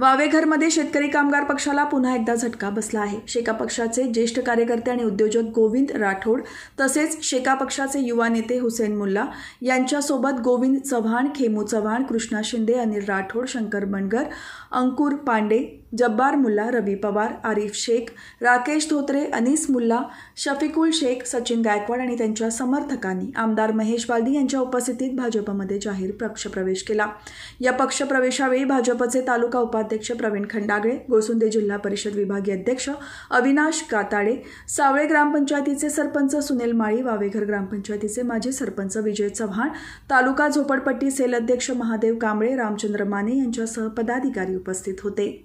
वावेघरमध्ये शेतकरी कामगार पक्षाला पुन्हा एकदा झटका बसला आहे शेका पक्षाचे ज्येष्ठ कार्यकर्ते आणि उद्योजक गोविंद राठोड तसेच शेका पक्षाचे युवा नेते हुसेन मुल्ला यांच्यासोबत गोविंद चव्हाण खेमू चव्हाण कृष्णा शिंदे अनिल राठोड शंकर बनगर अंकुर पांडे जब्बार मुल्ला रवी पवार आरिफ शेख राकेश धोत्रे अनीस मुल्ला शफिकुल शेख सचिन गायकवाड आणि त्यांच्या समर्थकांनी आमदार महेश बालदी यांच्या उपस्थितीत भाजपमध्ये जाहीर पक्षप्रवेश केला या पक्षप्रवेशावेळी भाजपचे तालुका उपाध्यक्ष प्रवीण खंडागळे गोसुंदे जिल्हा परिषद विभागीय अध्यक्ष अविनाश काताडे सावळे ग्रामपंचायतीचे सरपंच सुनील माळी वावेघर ग्रामपंचायतीचे माजी सरपंच विजय चव्हाण तालुका झोपडपट्टी सेल अध्यक्ष महादेव कांबळे रामचंद्र माने यांच्यासह पदाधिकारी उपस्थित होते